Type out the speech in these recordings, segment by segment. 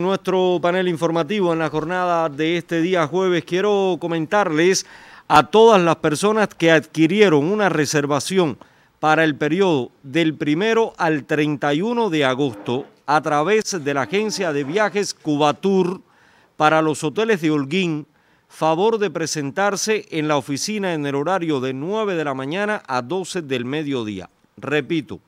Nuestro panel informativo en la jornada de este día jueves quiero comentarles a todas las personas que adquirieron una reservación para el periodo del primero al 31 de agosto a través de la agencia de viajes Cubatur para los hoteles de Holguín, favor de presentarse en la oficina en el horario de 9 de la mañana a 12 del mediodía. Repito,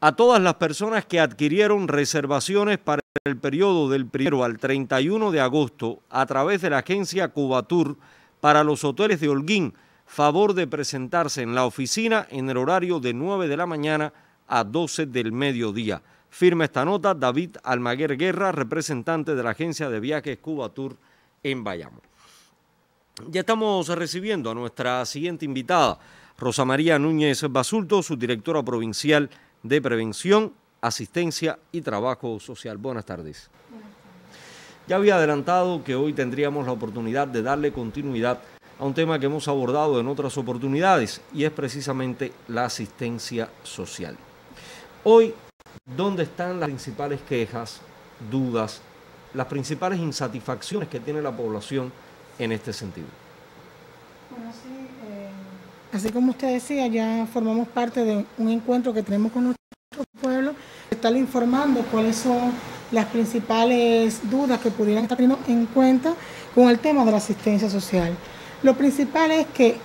a todas las personas que adquirieron reservaciones para el periodo del 1 al 31 de agosto a través de la agencia Cubatur para los hoteles de Holguín, favor de presentarse en la oficina en el horario de 9 de la mañana a 12 del mediodía. Firma esta nota David Almaguer Guerra, representante de la agencia de viajes Cubatur en Bayamo. Ya estamos recibiendo a nuestra siguiente invitada, Rosa María Núñez Basulto, su directora provincial de Prevención, Asistencia y Trabajo Social. Buenas tardes. Ya había adelantado que hoy tendríamos la oportunidad de darle continuidad a un tema que hemos abordado en otras oportunidades y es precisamente la asistencia social. Hoy, ¿dónde están las principales quejas, dudas, las principales insatisfacciones que tiene la población en este sentido? Bueno, sí Así como usted decía, ya formamos parte de un encuentro que tenemos con nuestro pueblo, estar informando cuáles son las principales dudas que pudieran estar teniendo en cuenta con el tema de la asistencia social. Lo principal es que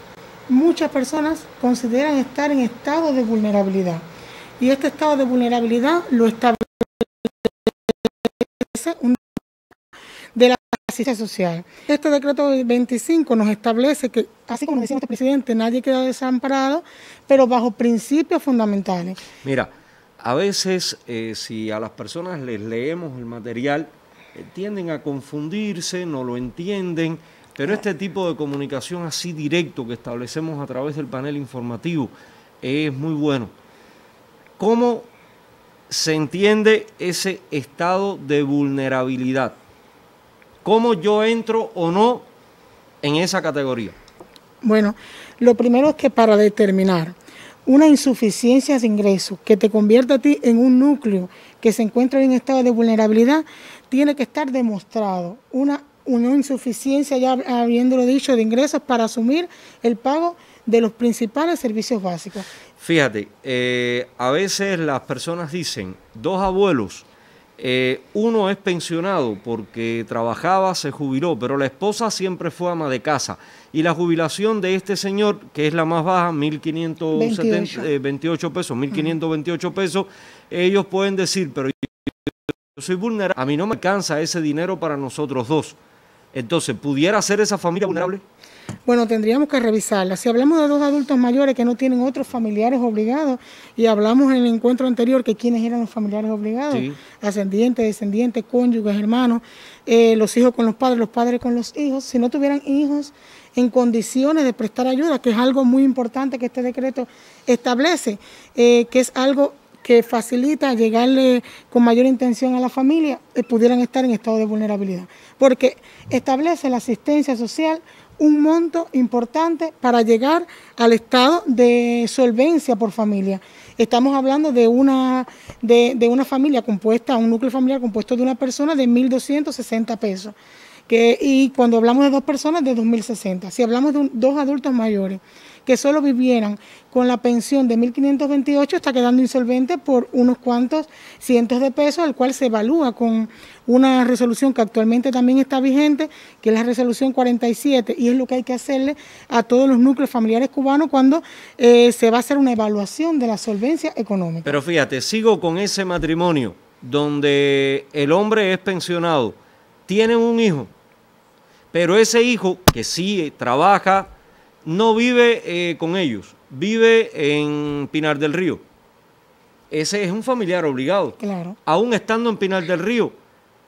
muchas personas consideran estar en estado de vulnerabilidad y este estado de vulnerabilidad lo establece un de la asistencia social. Este decreto 25 nos establece que, así como decía nuestro presidente, nadie queda desamparado, pero bajo principios fundamentales. Mira, a veces eh, si a las personas les leemos el material, tienden a confundirse, no lo entienden, pero este tipo de comunicación así directo que establecemos a través del panel informativo es muy bueno. ¿Cómo se entiende ese estado de vulnerabilidad? ¿Cómo yo entro o no en esa categoría? Bueno, lo primero es que para determinar una insuficiencia de ingresos que te convierta a ti en un núcleo que se encuentra en estado de vulnerabilidad, tiene que estar demostrado una, insuficiencia, ya habiéndolo dicho, de ingresos para asumir el pago de los principales servicios básicos. Fíjate, eh, a veces las personas dicen, dos abuelos eh, uno es pensionado porque trabajaba, se jubiló, pero la esposa siempre fue ama de casa. Y la jubilación de este señor, que es la más baja, 1.528 eh, pesos, 1.528 pesos, ellos pueden decir, pero yo soy vulnerable, a mí no me alcanza ese dinero para nosotros dos. Entonces, ¿pudiera ser esa familia vulnerable? Bueno, tendríamos que revisarla. Si hablamos de dos adultos mayores que no tienen otros familiares obligados, y hablamos en el encuentro anterior que quienes eran los familiares obligados, ascendientes, descendientes, cónyuges, hermanos, eh, los hijos con los padres, los padres con los hijos, si no tuvieran hijos en condiciones de prestar ayuda, que es algo muy importante que este decreto establece, eh, que es algo que facilita llegarle con mayor intención a la familia, que eh, pudieran estar en estado de vulnerabilidad, porque establece la asistencia social un monto importante para llegar al estado de solvencia por familia. Estamos hablando de una, de, una familia compuesta, un núcleo familiar compuesto de una persona de 1.260 pesos. y cuando hablamos de dos personas, de 2.060. Si hablamos de dos adultos mayores, que solo vivieran con la pensión de 1.528 está quedando insolvente por unos cuantos cientos de pesos, al cual se evalúa con una resolución que actualmente también está vigente, que es la resolución 47, y es lo que hay que hacerle a todos los núcleos familiares cubanos cuando eh, se va a hacer una evaluación de la solvencia económica. Pero fíjate, sigo con ese matrimonio donde el hombre es pensionado, tiene un hijo, pero ese hijo que sí trabaja, no vive eh, con ellos, vive en Pinar del Río. Ese es un familiar obligado. Claro. Aún estando en Pinar del Río,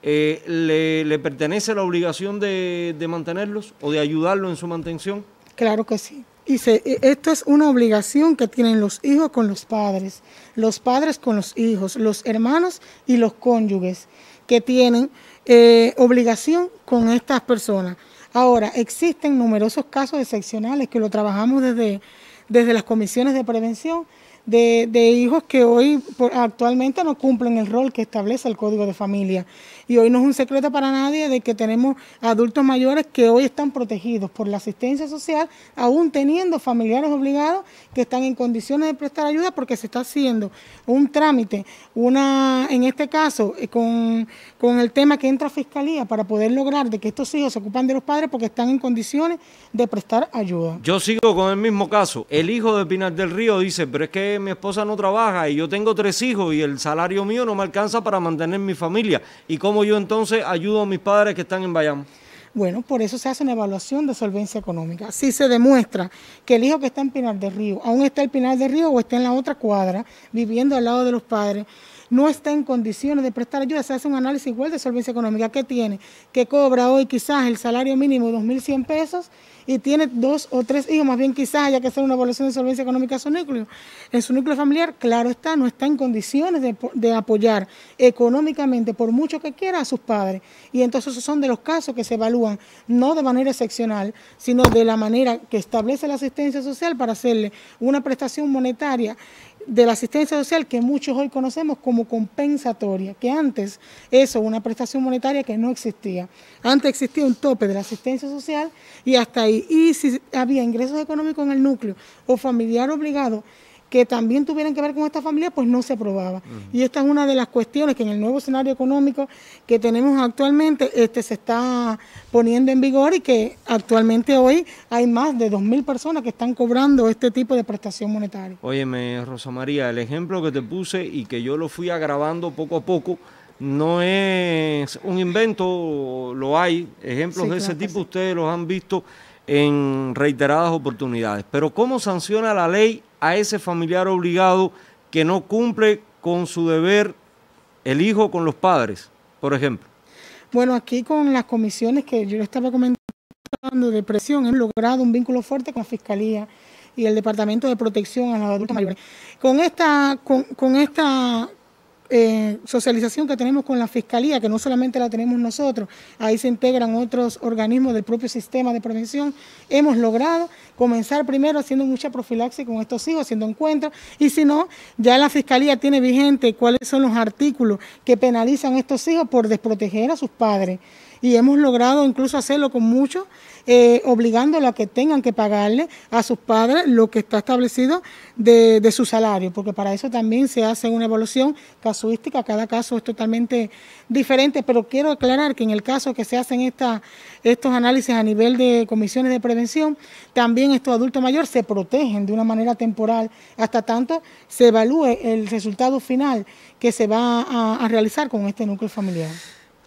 eh, le, pertenece la obligación de, mantenerlos o de ayudarlos en su mantención? Claro que sí. Y se, e, esto es una obligación que tienen los hijos con los padres, los padres con los hijos, los hermanos y los cónyuges, que tienen eh, obligación con estas personas. Ahora, existen numerosos casos excepcionales que lo trabajamos desde, desde las comisiones de prevención de, hijos que hoy actualmente no cumplen el rol que establece el Código de Familia. Y hoy no es un secreto para nadie de que tenemos adultos mayores que hoy están protegidos por la asistencia social, aún teniendo familiares obligados que están en condiciones de prestar ayuda porque se está haciendo un trámite, una en este caso eh, con, con el tema que entra a fiscalía para poder lograr de que estos hijos se ocupan de los padres porque están en condiciones de prestar ayuda. Yo sigo con el mismo caso. El hijo de Pinar del Río dice, pero es que mi esposa no trabaja y yo tengo tres hijos y el salario mío no me alcanza para mantener mi familia. ¿Y cómo yo entonces ayudo a mis padres que están en Bayam? Bueno, por eso se hace una evaluación de solvencia económica. Si se demuestra que el hijo que está en Pinar del Río, aún está en Pinar del Río o está en la otra cuadra, viviendo al lado de los padres, no está en condiciones de prestar ayuda, se hace un análisis igual de solvencia económica que tiene, que cobra hoy quizás el salario mínimo de 2.100 pesos y tiene dos o tres hijos, más bien quizás haya que hacer una evaluación de solvencia económica a su núcleo. En su núcleo familiar, claro está, no está en condiciones de, de apoyar económicamente, por mucho que quiera, a sus padres. Y entonces esos son de los casos que se evalúan, no de manera excepcional, sino de la manera que establece la asistencia social para hacerle una prestación monetaria de la asistencia social que muchos hoy conocemos como compensatoria, que antes eso, una prestación monetaria que no existía. Antes existía un tope de la asistencia social y hasta ahí. Y si había ingresos económicos en el núcleo o familiar obligado, que también tuvieran que ver con esta familia, pues no se aprobaba. Y esta es una de las cuestiones que en el nuevo escenario económico que tenemos actualmente este, se está poniendo en vigor y que actualmente hoy hay más de 2.000 personas que están cobrando este tipo de prestación monetaria. Óyeme, Rosa María, el ejemplo que te puse y que yo lo fui agravando poco a poco, no es un invento, lo hay. Ejemplos de ese tipo ustedes los han visto en reiteradas oportunidades. Pero ¿cómo sanciona la ley a ese familiar obligado que no cumple con su deber el hijo con los padres, por ejemplo? Bueno, aquí con las comisiones que yo estaba comentando de presión, hemos logrado un vínculo fuerte con la Fiscalía y el Departamento de Protección a los adultos mayores. Con esta, con esta, eh, socialización que tenemos con la Fiscalía, que no solamente la tenemos nosotros, ahí se integran otros organismos del propio sistema de prevención, hemos logrado comenzar primero haciendo mucha profilaxis con estos hijos, haciendo encuentros, y si no, ya la Fiscalía tiene vigente cuáles son los artículos que penalizan a estos hijos por desproteger a sus padres y hemos logrado incluso hacerlo con muchos, eh, a que tengan que pagarle a sus padres lo que está establecido de, su salario, porque para eso también se hace una evolución casuística, cada caso es totalmente diferente, pero quiero aclarar que en el caso que se hacen estos análisis a nivel de comisiones de prevención, también estos adultos mayores se protegen de una manera temporal hasta tanto se evalúe el resultado final que se va a realizar con este núcleo familiar.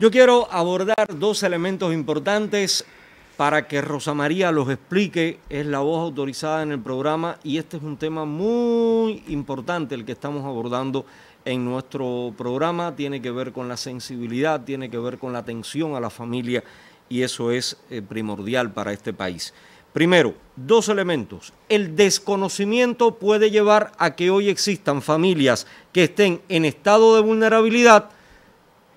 Yo quiero abordar dos elementos importantes para que Rosa María los explique. Es la voz autorizada en el programa y este es un tema muy importante el que estamos abordando en nuestro programa. Tiene que ver con la sensibilidad, tiene que ver con la atención a la familia y eso es eh, primordial para este país. Primero, dos elementos. El desconocimiento puede llevar a que hoy existan familias que estén en estado de vulnerabilidad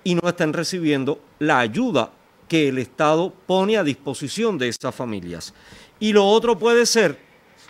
y no están recibiendo la ayuda que el Estado pone a disposición de esas familias. Y lo otro puede ser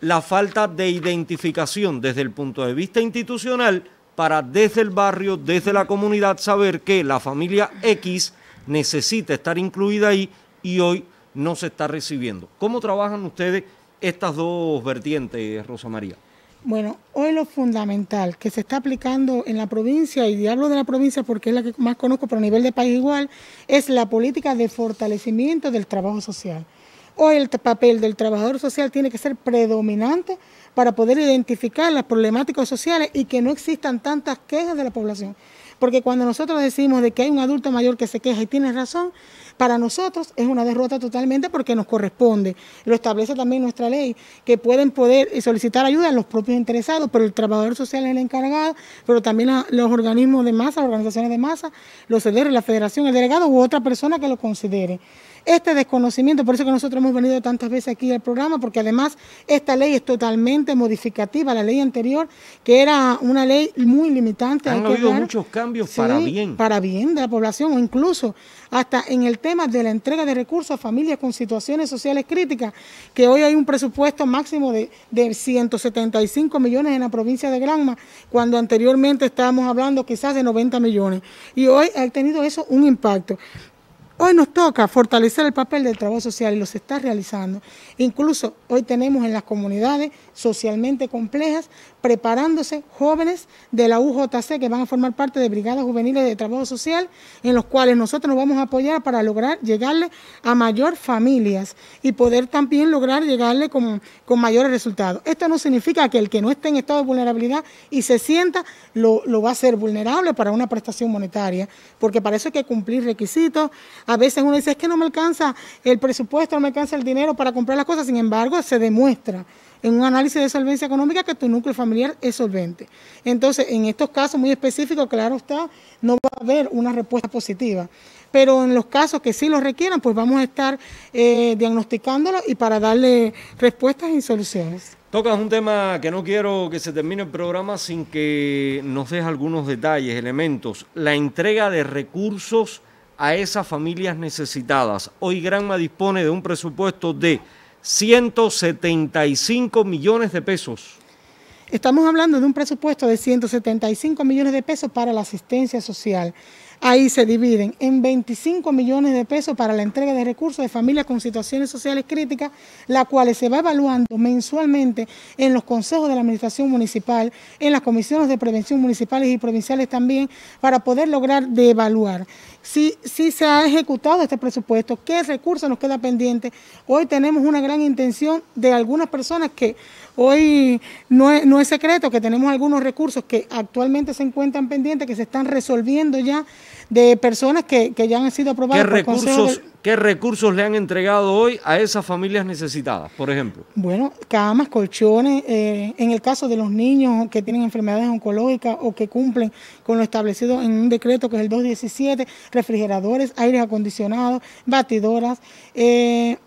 la falta de identificación desde el punto de vista institucional para desde el barrio, desde la comunidad, saber que la familia X necesita estar incluida ahí y hoy no se está recibiendo. ¿Cómo trabajan ustedes estas dos vertientes, Rosa María? Bueno, hoy lo fundamental que se está aplicando en la provincia, y hablo de la provincia porque es la que más conozco, pero a nivel de país igual, es la política de fortalecimiento del trabajo social. Hoy el papel del trabajador social tiene que ser predominante para poder identificar las problemáticas sociales y que no existan tantas quejas de la población. Porque cuando nosotros decimos de que hay un adulto mayor que se queja y tiene razón, para nosotros es una derrota totalmente porque nos corresponde. Lo establece también nuestra ley, que pueden poder eh, solicitar ayuda a los propios interesados, pero el trabajador social es el encargado, pero también los organismos de masa, las organizaciones de masa, los CDR, la federación, el delegado u otra persona que lo considere este desconocimiento, por eso que nosotros hemos venido tantas veces aquí al programa, porque además esta ley es totalmente modificativa, la ley anterior, que era una ley muy limitante. Han habido muchos cambios para bien. Para bien de la población, o incluso hasta en el tema de la entrega de recursos a familias con situaciones sociales críticas, que hoy hay un presupuesto máximo de, 175 millones en la provincia de Granma, cuando anteriormente estábamos hablando quizás de 90 millones. Y hoy ha tenido eso un impacto. Hoy nos toca fortalecer el papel del trabajo social y lo se está realizando. Incluso hoy tenemos en las comunidades socialmente complejas preparándose jóvenes de la UJC que van a formar parte de brigadas juveniles de trabajo social en los cuales nosotros nos vamos a apoyar para lograr llegarle a mayor familias y poder también lograr llegarle con, con mayores resultados. Esto no significa que el que no esté en estado de vulnerabilidad y se sienta lo, lo va a ser vulnerable para una prestación monetaria, porque para eso hay que cumplir requisitos, a veces uno dice, es que no me alcanza el presupuesto, no me alcanza el dinero para comprar las cosas. Sin embargo, se demuestra en un análisis de solvencia económica que tu núcleo familiar es solvente. Entonces, en estos casos muy específicos, claro está, no va a haber una respuesta positiva. Pero en los casos que sí lo requieran, pues vamos a estar eh, diagnosticándolo y para darle respuestas y soluciones. Tocas un tema que no quiero que se termine el programa sin que nos des algunos detalles, elementos. La entrega de recursos a esas familias necesitadas. Hoy Granma dispone de un presupuesto de 175 millones de pesos. Estamos hablando de un presupuesto de 175 millones de pesos para la asistencia social ahí se dividen en 25 millones de pesos para la entrega de recursos de familias con situaciones sociales críticas, la cuales se va evaluando mensualmente en los consejos de la administración municipal, en las comisiones de prevención municipales y provinciales también, para poder lograr de evaluar si, si se ha ejecutado este presupuesto, qué recursos nos queda pendiente. Hoy tenemos una gran intención de algunas personas que hoy no no es secreto que tenemos algunos recursos que actualmente se encuentran pendientes, que se están resolviendo ya de personas que, ya han sido aprobadas. ¿Qué, recursos, ¿Qué recursos le han entregado hoy a esas familias necesitadas, por ejemplo? Bueno, camas, colchones, eh, en el caso de los niños que tienen enfermedades oncológicas o que cumplen con lo establecido en un decreto que es el 217, refrigeradores, aires acondicionados, batidoras, eh,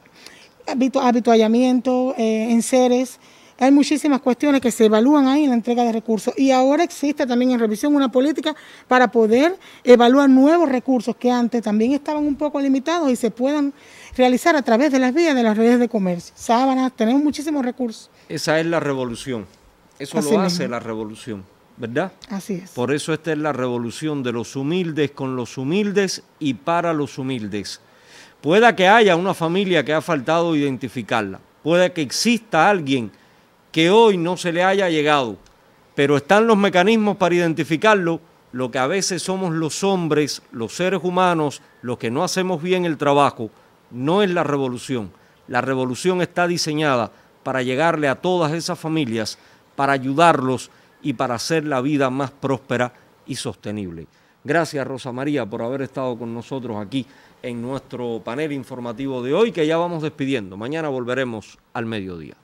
habituallamiento, eh, enseres. Hay muchísimas cuestiones que se evalúan ahí en la entrega de recursos y ahora existe también en revisión una política para poder evaluar nuevos recursos que antes también estaban un poco limitados y se puedan realizar a través de las vías de las redes de comercio. Saban, tenemos muchísimos recursos. Esa es la revolución. Eso lo hace la revolución. ¿verdad? Así es. Por eso esta es la revolución de los humildes con los humildes y para los humildes. Pueda que haya una familia que ha faltado identificarla, Puede que exista alguien que hoy no se le haya llegado, pero están los mecanismos para identificarlo, lo que a veces somos los hombres, los seres humanos, los que no hacemos bien el trabajo, no es la revolución. La revolución está diseñada para llegarle a todas esas familias, para ayudarlos y para hacer la vida más próspera y sostenible. Gracias Rosa María por haber estado con nosotros aquí en nuestro panel informativo de hoy que ya vamos despidiendo. Mañana volveremos al mediodía.